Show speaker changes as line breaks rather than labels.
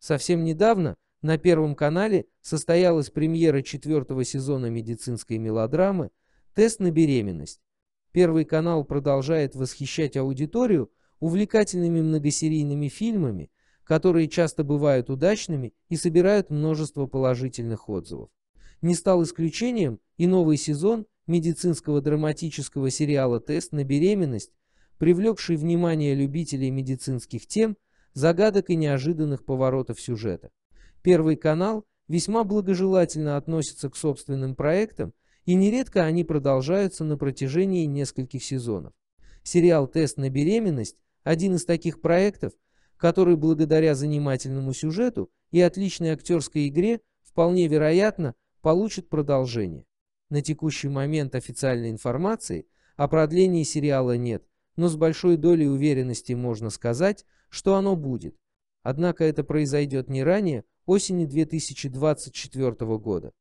Совсем недавно на Первом канале состоялась премьера четвертого сезона медицинской мелодрамы «Тест на беременность». Первый канал продолжает восхищать аудиторию увлекательными многосерийными фильмами, которые часто бывают удачными и собирают множество положительных отзывов. Не стал исключением и новый сезон медицинского драматического сериала «Тест на беременность», привлекший внимание любителей медицинских тем – загадок и неожиданных поворотов сюжета. Первый канал весьма благожелательно относится к собственным проектам, и нередко они продолжаются на протяжении нескольких сезонов. Сериал «Тест на беременность» – один из таких проектов, который благодаря занимательному сюжету и отличной актерской игре вполне вероятно получит продолжение. На текущий момент официальной информации о продлении сериала нет, но с большой долей уверенности можно сказать, что оно будет. Однако это произойдет не ранее осени 2024 года.